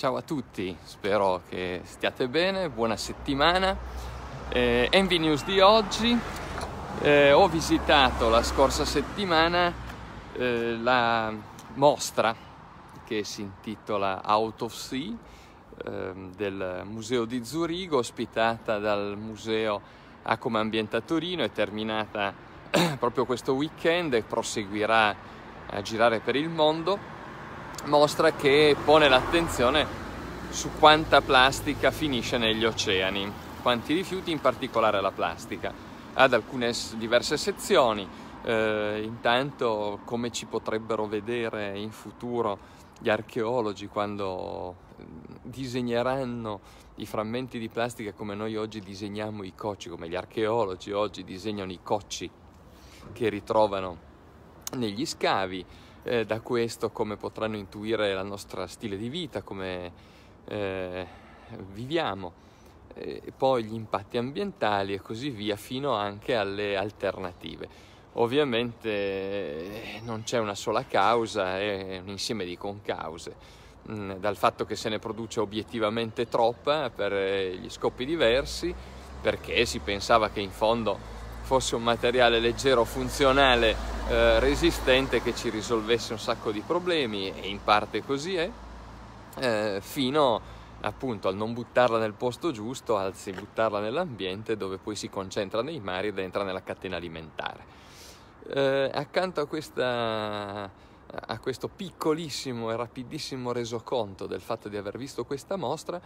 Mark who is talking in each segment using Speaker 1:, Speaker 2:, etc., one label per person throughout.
Speaker 1: Ciao a tutti, spero che stiate bene, buona settimana. Eh, Envy News di oggi. Eh, ho visitato la scorsa settimana eh, la mostra che si intitola Out of Sea eh, del Museo di Zurigo, ospitata dal Museo A come a Torino, è terminata proprio questo weekend e proseguirà a girare per il mondo mostra che pone l'attenzione su quanta plastica finisce negli oceani, quanti rifiuti, in particolare la plastica, ad alcune diverse sezioni. Eh, intanto come ci potrebbero vedere in futuro gli archeologi quando mm, disegneranno i frammenti di plastica come noi oggi disegniamo i cocci, come gli archeologi oggi disegnano i cocci che ritrovano negli scavi eh, da questo come potranno intuire la nostra stile di vita, come eh, viviamo, eh, e poi gli impatti ambientali e così via, fino anche alle alternative. Ovviamente eh, non c'è una sola causa, è un insieme di concause mm, dal fatto che se ne produce obiettivamente troppa per eh, gli scopi diversi, perché si pensava che in fondo fosse un materiale leggero, funzionale, eh, resistente che ci risolvesse un sacco di problemi e in parte così è, eh, fino appunto al non buttarla nel posto giusto, anzi buttarla nell'ambiente dove poi si concentra nei mari ed entra nella catena alimentare. Eh, accanto a questa a questo piccolissimo e rapidissimo resoconto del fatto di aver visto questa mostra,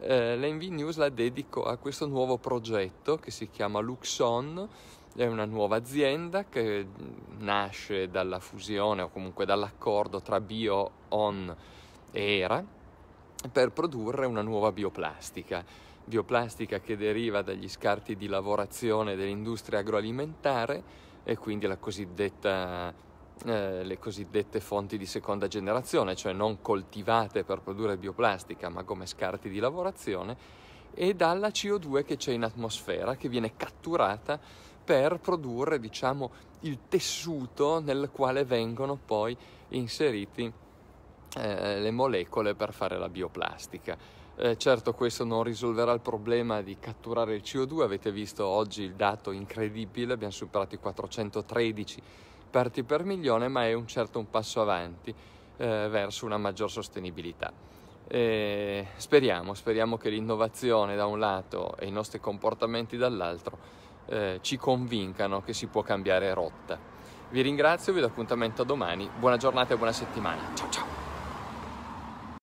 Speaker 1: eh, l'Envy News la dedico a questo nuovo progetto che si chiama Luxon, è una nuova azienda che nasce dalla fusione o comunque dall'accordo tra BioOn e ERA per produrre una nuova bioplastica bioplastica che deriva dagli scarti di lavorazione dell'industria agroalimentare e quindi la cosiddetta eh, le cosiddette fonti di seconda generazione, cioè non coltivate per produrre bioplastica ma come scarti di lavorazione, e dalla CO2 che c'è in atmosfera che viene catturata per produrre diciamo, il tessuto nel quale vengono poi inseriti eh, le molecole per fare la bioplastica. Eh, certo questo non risolverà il problema di catturare il CO2, avete visto oggi il dato incredibile, abbiamo superato i 413 parti per milione, ma è un certo un passo avanti eh, verso una maggior sostenibilità. E speriamo, speriamo che l'innovazione da un lato e i nostri comportamenti dall'altro eh, ci convincano che si può cambiare rotta. Vi ringrazio, vi do appuntamento a domani, buona giornata e buona settimana. Ciao ciao!